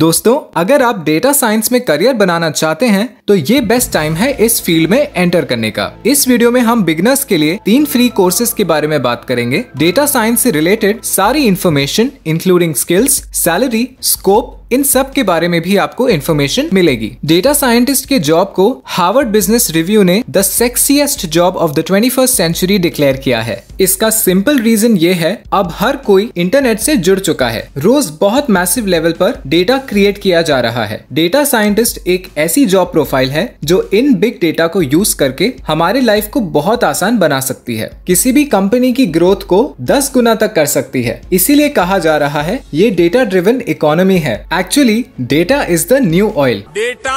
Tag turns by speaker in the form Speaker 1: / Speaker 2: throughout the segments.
Speaker 1: दोस्तों अगर आप डेटा साइंस में करियर बनाना चाहते हैं तो ये बेस्ट टाइम है इस फील्ड में एंटर करने का इस वीडियो में हम बिगनर्स के लिए तीन फ्री कोर्सेज के बारे में बात करेंगे डेटा साइंस से रिलेटेड सारी information including skills salary scope इन सब के बारे में भी आपको इन्फॉर्मेशन मिलेगी डेटा साइंटिस्ट के जॉब को हार्वर्ड बिजनेस रिव्यू ने the sexiest job of the twenty first century declare किया है इसका सिंपल रीजन ये है अब हर कोई इंटरनेट से जुड़ चुका है रोज बहुत मैसिव लेवल पर डेटा क्रिएट किया जा रहा है डेटा साइंटिस्ट एक ऐसी जॉब प्रोफाइल फाइल है जो इन बिग डेटा को यूज करके हमारे लाइफ को बहुत आसान बना सकती है किसी भी कंपनी की ग्रोथ को 10 गुना तक कर सकती है इसीलिए कहा जा रहा है ये डेटा ड्रिवन इकोनॉमी है actually data is the new oil data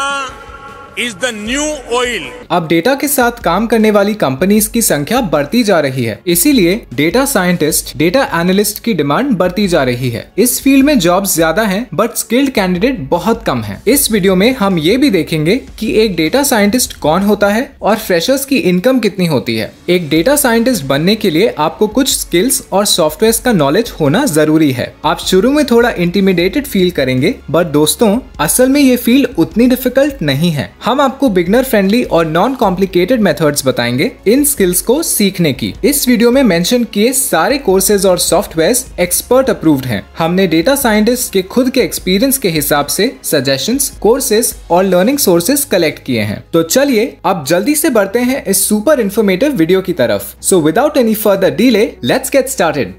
Speaker 1: is the new oil अब डेटा के साथ काम करने वाली कंपनीज की संख्या बढ़ती जा रही है इसीलिए डेटा साइंटिस्ट डेटा एनालिस्ट की डिमांड बढ़ती जा रही है इस फील्ड में जॉब ज्यादा है बट स्किल्ड कैंडिडेट बहुत कम है इस वीडियो में हम ये भी देखेंगे की एक डेटा साइंटिस्ट कौन होता है और फ्रेशर्स की इनकम कितनी होती है एक डेटा साइंटिस्ट बनने के लिए आपको कुछ स्किल्स और सॉफ्टवेयर का नॉलेज होना जरूरी है आप शुरू में थोड़ा इंटीमिडेटेड फील करेंगे बट दोस्तों असल में ये फील्ड उतनी डिफिकल्ट नहीं है हम आपको बिगनर फ्रेंडली और नॉन कॉम्प्लिकेटेड मेथड्स बताएंगे इन स्किल्स को सीखने की इस वीडियो में मेंशन किए सारे कोर्सेज और सॉफ्टवेयर एक्सपर्ट अप्रूव्ड हैं हमने डेटा साइंटिस्ट के खुद के एक्सपीरियंस के हिसाब से सजेशन कोर्सेज और लर्निंग सोर्सेज कलेक्ट किए हैं तो चलिए अब जल्दी से बढ़ते हैं इस सुपर इन्फॉर्मेटिव वीडियो की तरफ so without any further delay let's get started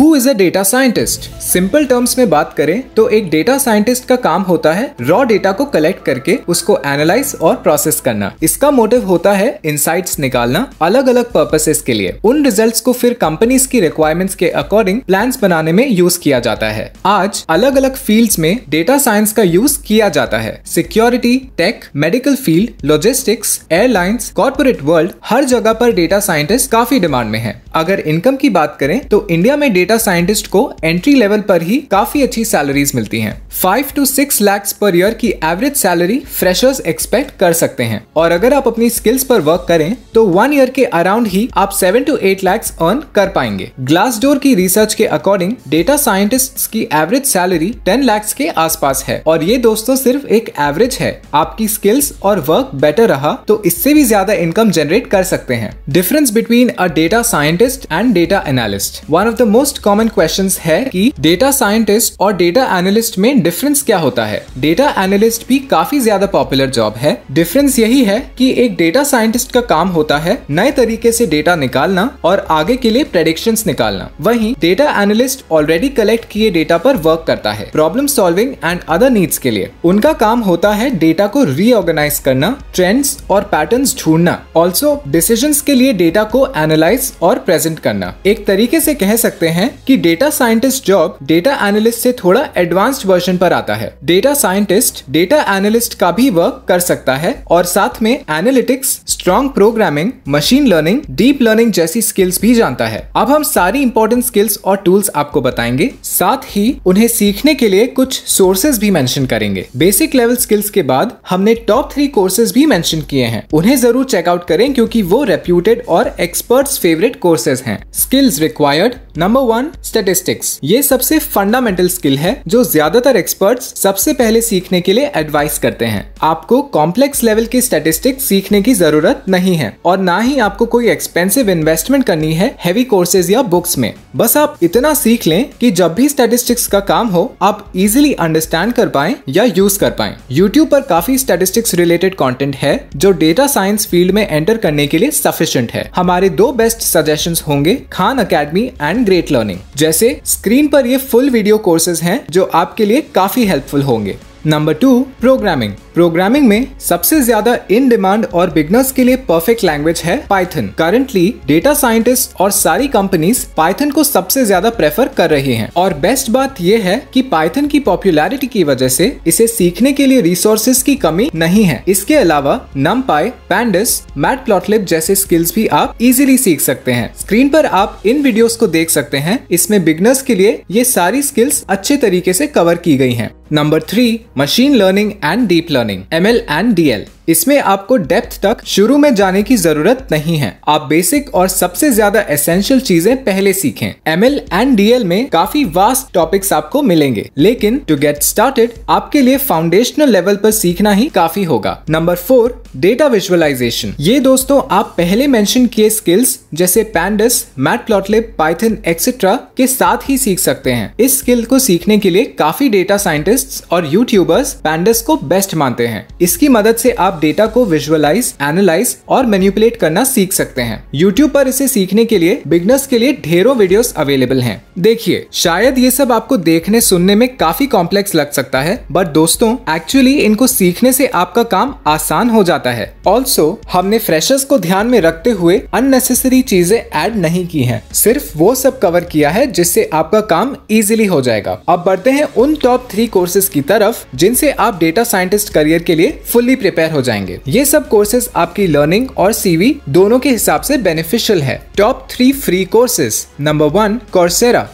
Speaker 1: Who is a data scientist? Simple terms में बात करें तो एक डेटा साइंटिस्ट का काम होता है रॉ डेटा को कलेक्ट करके उसको एनालाइज और प्रोसेस करना इसका मोटिव होता है इंसाइट्स निकालना अलग अलग पर्पसेस के लिए उन रिजल्ट्स को फिर कंपनीज की रिक्वायरमेंट्स के अकॉर्डिंग प्लान्स बनाने में यूज किया जाता है आज अलग अलग फील्ड्स में डेटा साइंस का यूज किया जाता है security tech medical field logistics airlines corporate world हर जगह पर डेटा साइंटिस्ट काफी डिमांड में है अगर इनकम की बात करें तो इंडिया में डेटा साइंटिस्ट को एंट्री लेवल लेवल पर ही काफी अच्छी सैलरीज मिलती हैं। Five to six lakhs per year की एवरेज सैलरी फ्रेशर्स एक्सपेक्ट कर सकते हैं और अगर आप अपनी स्किल्स पर वर्क करें तो वन ईयर के अराउंड ही आप seven to eight lakhs earn कर पाएंगे ग्लास डोर की रिसर्च के अकॉर्डिंग डेटा साइंटिस्ट की एवरेज सैलरी टेन लैक्स के आस है और ये दोस्तों सिर्फ एक एवरेज है आपकी स्किल्स और वर्क बेटर रहा तो इससे भी ज्यादा इनकम जनरेट कर सकते हैं difference between a data scientist and data analyst one of the most common question है की डेटा साइंटिस्ट और डेटा एनालिस्ट में डिफरेंस क्या होता है डेटा एनालिस्ट भी काफी ज्यादा पॉपुलर जॉब है डिफरेंस यही है कि एक डेटा साइंटिस्ट का काम होता है नए तरीके से डेटा निकालना और आगे के लिए प्रेडिक्शन निकालना वही डेटा एनालिस्ट ऑलरेडी कलेक्ट किए डेटा पर वर्क करता है problem solving and other needs के लिए उनका काम होता है डेटा को रीऑर्गेनाइज करना ट्रेंड्स और पैटर्न ढूंढना ऑल्सो डिसीजन के लिए डेटा को एनालाइज और प्रेजेंट करना एक तरीके से कह सकते हैं कि data scientist job job data analyst से थोड़ा एडवांस्ड वर्जन पर आता है डेटा साइंटिस्ट डेटा एनालिस्ट का भी वर्क कर सकता है और साथ में analytics strong programming machine learning deep learning जैसी स्किल्स भी जानता है अब हम सारी इंपॉर्टेंट स्किल्स और टूल्स आपको बताएंगे साथ ही उन्हें सीखने के लिए कुछ सोर्सेज भी मेंशन करेंगे बेसिक लेवल स्किल्स के बाद हमने टॉप थ्री कोर्सेज भी मेंशन किए हैं उन्हें जरूर चेकआउट करें क्योंकि वो रेप्यूटेड और एक्सपर्ट्स फेवरेट कोर्सेज हैं skills required number one statistics ये सब सबसे फंडामेंटल स्किल है जो ज्यादातर एक्सपर्ट्स सबसे पहले सीखने के लिए एडवाइस करते हैं आपको कॉम्प्लेक्स लेवल की स्टेटिस्टिक्स सीखने की जरूरत नहीं है और ना ही आपको कोई एक्सपेंसिव इन्वेस्टमेंट करनी है हैवी कोर्सेज या बुक्स में बस आप इतना सीख लें कि जब भी स्टेटिस्टिक्स का काम हो आप इजिली अंडरस्टैंड कर पाए या यूज कर पाए यूट्यूब पर काफी स्टेटिस्टिक्स रिलेटेड कॉन्टेंट है जो डेटा साइंस फील्ड में एंटर करने के लिए सफिशियंट है हमारे दो बेस्ट सजेशन होंगे Khan academy and great learning जैसे स्क्रीन पर ये फुल वीडियो कोर्सेज हैं जो आपके लिए काफी हेल्पफुल होंगे नंबर टू प्रोग्रामिंग प्रोग्रामिंग में सबसे ज्यादा इन डिमांड और बिगनर्स के लिए परफेक्ट लैंग्वेज है पाइथन करंटली डेटा साइंटिस्ट और सारी कंपनीज पाइथन को सबसे ज्यादा प्रेफर कर रही हैं और बेस्ट बात यह है कि पाइथन की पॉपुलैरिटी की वजह से इसे सीखने के लिए रिसोर्सेज की कमी नहीं है इसके अलावा नम पाई पैंडस मैट प्लॉटलिप जैसे स्किल्स भी आप इजिली सीख सकते हैं स्क्रीन पर आप इन वीडियोस को देख सकते हैं इसमें बिगनर्स के लिए ये सारी स्किल्स अच्छे तरीके से कवर की गई हैं। Number three machine learning and deep learning learning, ML and DL. इसमें आपको डेप्थ तक शुरू में जाने की जरूरत नहीं है आप बेसिक और सबसे ज्यादा एसेंशियल चीजें पहले सीखें एम एल एंड एल में काफी वास्ट टॉपिक्स आपको मिलेंगे लेकिन टू गेट स्टार्टेड आपके लिए फाउंडेशनल लेवल पर सीखना ही काफी होगा नंबर फोर डेटा विजुअलाइजेशन ये दोस्तों आप पहले मेंशन किए स्किल्स जैसे पैंडस प्लॉटलिप पाइथन एक्सेट्रा के साथ ही सीख सकते हैं इस स्किल को सीखने के लिए काफी डेटा साइंटिस्ट और यूट्यूबर्स पैंडस को बेस्ट मानते हैं इसकी मदद से आप डेटा को विजुअलाइज एनालाइज और मैन्यूपुलेट करना सीख सकते हैं यूट्यूब पर इसे सीखने के लिए बिगनर्स के लिए ढेरों वीडियोस अवेलेबल हैं। देखिए शायद ये सब आपको देखने सुनने में काफी कॉम्प्लेक्स लग सकता है बट दोस्तों एक्चुअली इनको सीखने से आपका काम आसान हो जाता है ऑल्सो हमने फ्रेशर्स को ध्यान में रखते हुए अननेसेसरी चीजें एड नहीं की है सिर्फ वो सब कवर किया है जिससे आपका काम इजिली हो जाएगा अब बढ़ते हैं उन टॉप थ्री कोर्सेज की तरफ जिनसे आप डेटा साइंटिस्ट करियर के लिए फुल्ली प्रिपेयर हो जाए जाएंगे ये सब कोर्सेज आपकी लर्निंग और सीवी दोनों के हिसाब से बेनिफिशियल है top three free courses number one Coursera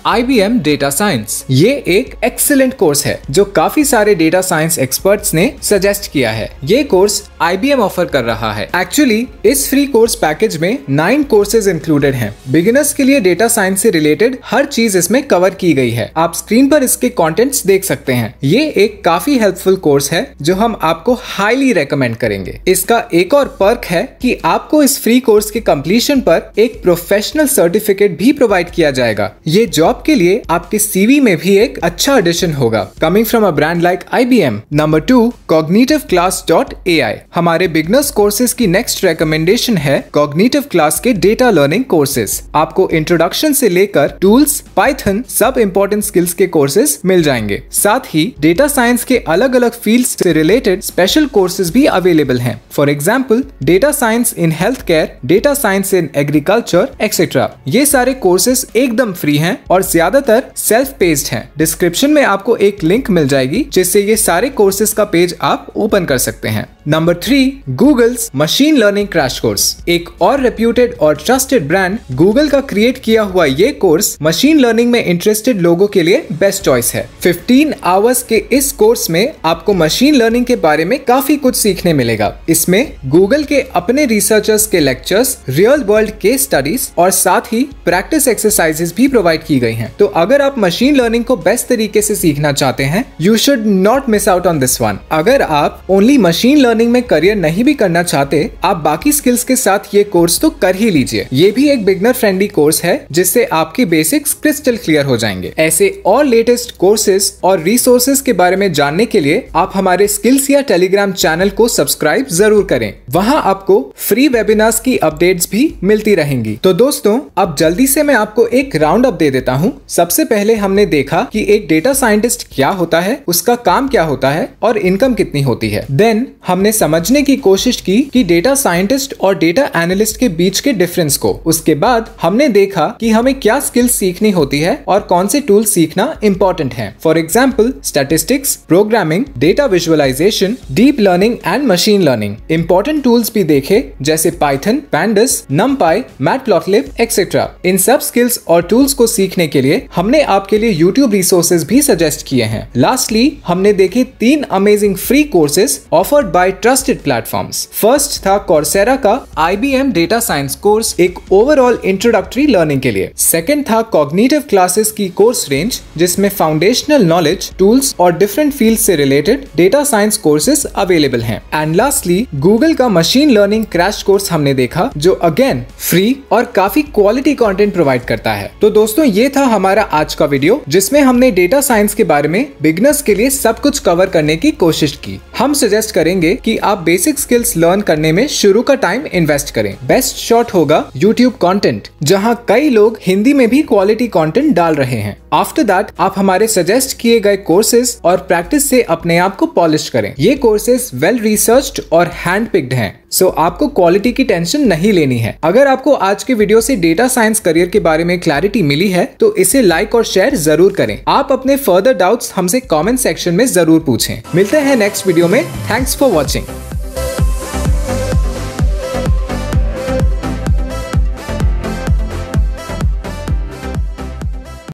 Speaker 1: M data science ये एक एक्सेलेंट कोर्स है जो काफी सारे डेटा साइंस एक्सपर्ट्स ने सजेस्ट किया है ये कोर्स एम ऑफर कर रहा है एक्चुअली इस फ्री कोर्स पैकेज में नाइन कोर्सेज इंक्लूडेड हैं। बिगिनर्स के लिए डेटा साइंस से रिलेटेड हर चीज इसमें कवर की गई है आप स्क्रीन पर इसके कंटेंट्स देख सकते हैं ये एक काफी हेल्पफुल कोर्स है जो हम आपको हाईली रेकमेंड अटेंड करेंगे इसका एक और पर्क है कि आपको इस फ्री कोर्स के कम्प्लीशन पर एक प्रोफेशनल सर्टिफिकेट भी प्रोवाइड किया जाएगा ये जॉब के लिए आपके सीवी में भी एक अच्छा एडिशन होगा coming from a brand like I B M number two cognitive class dot A I हमारे बिगनर्स कोर्सेज की नेक्स्ट रिकमेंडेशन है कॉग्निटिव क्लास के डेटा लर्निंग कोर्सेज आपको इंट्रोडक्शन से लेकर टूल्स पाइथन सब इम्पोर्टेंट स्किल्स के कोर्सेज मिल जाएंगे साथ ही डेटा साइंस के अलग अलग फील्ड से रिलेटेड स्पेशल कोर्सेज भी अवेलेबल अवेलेबल हैं for example data science in health care data science in agriculture etcetera ये सारे कोर्सेज एकदम फ्री हैं और ज्यादातर सेल्फ पेस्ड हैं डिस्क्रिप्शन में आपको एक लिंक मिल जाएगी जिससे ये सारे कोर्सेज का पेज आप ओपन कर सकते हैं number three Google's machine learning crash course एक और रेप्यूटेड और ट्रस्टेड ब्रांड गूगल का क्रिएट किया हुआ ये कोर्स मशीन लर्निंग में इंटरेस्टेड लोगों के लिए बेस्ट चॉइस है 15 आवर्स के इस कोर्स में आपको मशीन लर्निंग के बारे में काफी कुछ सीखने मिलेगा इसमें गूगल के अपने रिसर्चर्स के लेक्चर्स रियल वर्ल्ड के स्टडीज और साथ ही प्रैक्टिस एक्सरसाइजेस भी प्रोवाइड की गई हैं। तो अगर आप मशीन लर्निंग को बेस्ट तरीके से सीखना चाहते हैं you should not miss out on this one अगर आप ओनली मशीन लर्निंग में करियर नहीं भी करना चाहते आप बाकी स्किल्स के साथ ये कोर्स तो कर ही लीजिए ये भी एक बिगनर फ्रेंडली कोर्स है जिससे आपके बेसिक्स क्रिस्टल क्लियर हो जाएंगे ऐसे और लेटेस्ट कोर्सेज और रिसोर्सेज के बारे में जानने के लिए आप हमारे स्किल्स या टेलीग्राम चैनल को सब सब्सक्राइब जरूर करें वहाँ आपको फ्री वेबिनार्स की अपडेट्स भी मिलती रहेंगी तो दोस्तों अब जल्दी से मैं आपको एक राउंड अप दे देता हूँ सबसे पहले हमने देखा कि एक डेटा साइंटिस्ट क्या होता है उसका काम क्या होता है और इनकम कितनी होती है देन हमने समझने की कोशिश की कि डेटा साइंटिस्ट और डेटा एनालिस्ट के बीच के डिफरेंस को उसके बाद हमने देखा कि हमें क्या स्किल्स सीखनी होती है और कौन से टूल सीखना इम्पोर्टेंट है for example statistics programming data visualisation deep learning and machine learning important tools भी देखे जैसे Python pandas NumPy Matplotlib etcetera इन सब स्किल्स और टूल्स को सीखने के लिए हमने आपके लिए यूट्यूब रिसोर्सेज भी सजेस्ट किए हैं लास्टली हमने देखे तीन amazing free courses offered by trusted platform first था कॉर्सेरा का एम डेटा साइंस कोर्स एक ओवरऑल इंट्रोडक्टरी लर्निंग के लिए सेकेंड था कॉग्निटिव क्लासेस की कोर्स रेंज जिसमें फाउंडेशनल नॉलेज टूल्स और डिफरेंट फील्ड से related data science courses available हैं एंड एंड लास्टली गूगल का मशीन लर्निंग क्रैश कोर्स हमने देखा जो अगेन फ्री और काफी क्वालिटी कंटेंट प्रोवाइड करता है तो दोस्तों ये था हमारा आज का वीडियो जिसमें हमने डेटा साइंस के बारे में बिगनर्स के लिए सब कुछ कवर करने की कोशिश की हम सजेस्ट करेंगे कि आप बेसिक स्किल्स लर्न करने में शुरू का टाइम इन्वेस्ट करें बेस्ट शॉट होगा यूट्यूब कॉन्टेंट जहाँ कई लोग हिंदी में भी क्वालिटी कॉन्टेंट डाल रहे हैं आफ्टर दैट आप हमारे सजेस्ट किए गए कोर्सेज और प्रैक्टिस से अपने आप को पॉलिश करें ये कोर्सेज वेल रिसर्च रिसर्च्ड और हैंड पिक्ड हैं सो so, आपको क्वालिटी की टेंशन नहीं लेनी है अगर आपको आज के वीडियो से डेटा साइंस करियर के बारे में क्लैरिटी मिली है तो इसे लाइक और शेयर जरूर करें आप अपने फर्दर डाउट्स हमसे कमेंट सेक्शन में जरूर पूछें मिलते हैं नेक्स्ट वीडियो में थैंक्स फॉर वॉचिंग